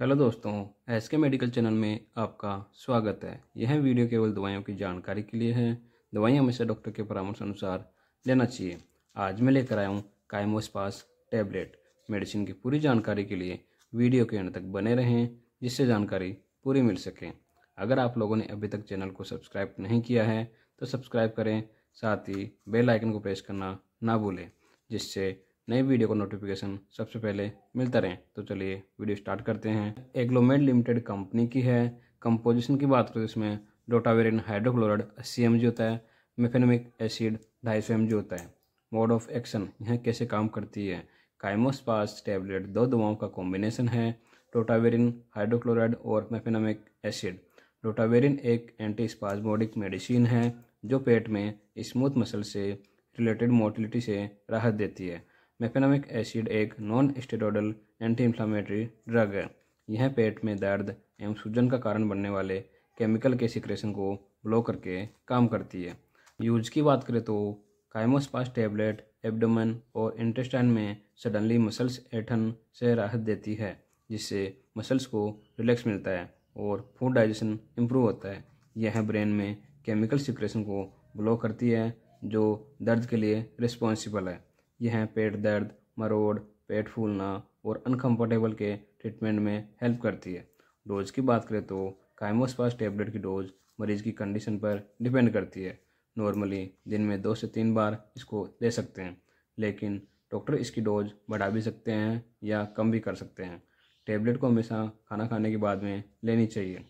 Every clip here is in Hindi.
हेलो दोस्तों एस के मेडिकल चैनल में आपका स्वागत है यह वीडियो केवल दवाइयों की जानकारी के लिए है दवाइयाँ हमेशा डॉक्टर के परामर्श अनुसार लेना चाहिए आज मैं लेकर आया हूँ कायमोसपास टैबलेट मेडिसिन की पूरी जानकारी के लिए वीडियो के अंत तक बने रहें जिससे जानकारी पूरी मिल सके अगर आप लोगों ने अभी तक चैनल को सब्सक्राइब नहीं किया है तो सब्सक्राइब करें साथ ही बेलाइकन को प्रेस करना ना भूलें जिससे नए वीडियो का नोटिफिकेशन सबसे पहले मिलता रहे तो चलिए वीडियो स्टार्ट करते हैं एग्लोमेड लिमिटेड कंपनी की है कंपोजिशन की बात करें तो इसमें डोटावेरिन हाइड्रोक्लोराइड अस्सी एम होता है मेफेनमिक एसिड ढाई सौ एम होता है मोड ऑफ एक्शन यह कैसे काम करती है काइमोस्पास टैबलेट दो दवाओं का कॉम्बिनेशन है डोटावेरिन हाइड्रोक्लोराइड और मेफेनमिक एसिड डोटावेरिन एक एंटी स्पाजमोडिक मेडिसिन है जो पेट में स्मूथ मसल से रिलेटेड मोटिलिटी से राहत देती है मेफेनमिक एसिड एक non steroidal anti inflammatory drug है यह पेट में दर्द एवं सूजन का कारण बनने वाले केमिकल के सिक्रेशन को ब्लॉक करके काम करती है यूज की बात करें तो काइमोस्पास टैबलेट एब्डोमेन और इंटेस्टाइन में सडनली मसल्स ऐठन से राहत देती है जिससे मसल्स को रिलैक्स मिलता है और फूड डाइजेशन इम्प्रूव होता है यह ब्रेन में केमिकल सिक्रेशन को ब्लॉक करती है जो दर्द के लिए रिस्पॉन्सिबल है यह पेट दर्द मरोड़ पेट फूलना और अनकंफर्टेबल के ट्रीटमेंट में हेल्प करती है डोज की बात करें तो काइमोस्पास टेबलेट की डोज मरीज की कंडीशन पर डिपेंड करती है नॉर्मली दिन में दो से तीन बार इसको दे सकते हैं लेकिन डॉक्टर इसकी डोज बढ़ा भी सकते हैं या कम भी कर सकते हैं टेबलेट को हमेशा खाना खाने के बाद में लेनी चाहिए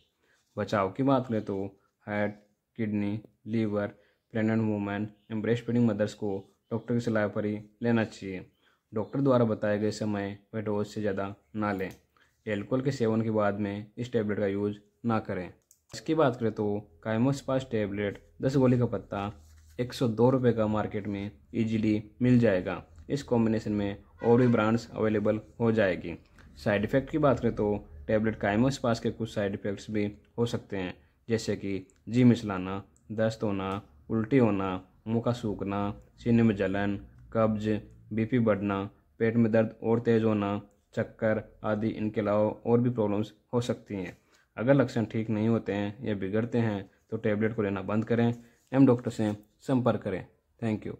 बचाव की बात करें तो heart kidney liver pregnant women एम्ब्रेस्ट मदर्स को डॉक्टर की सलाह पर ही लेना चाहिए डॉक्टर द्वारा बताए गए समय व डोज से ज़्यादा ना लें एल्कोहल के सेवन के बाद में इस टैबलेट का यूज़ ना करें इसकी बात करें तो कायमोसपास टैबलेट दस गोली का पत्ता एक सौ दो रुपये का मार्केट में ईजिली मिल जाएगा इस कॉम्बिनेशन में और भी ब्रांड्स अवेलेबल हो जाएगी साइड इफ़ेक्ट की बात करें तो टैबलेट पास के कुछ साइड इफ़ेक्ट्स भी हो सकते हैं जैसे कि जी मिचलाना दस्त होना उल्टी होना मुंह का सूखना सीने में जलन कब्ज बीपी बढ़ना पेट में दर्द और तेज़ होना चक्कर आदि इनके अलावा और भी प्रॉब्लम्स हो सकती हैं अगर लक्षण ठीक नहीं होते हैं या बिगड़ते हैं तो टेबलेट को लेना बंद करें एम डॉक्टर से संपर्क करें थैंक यू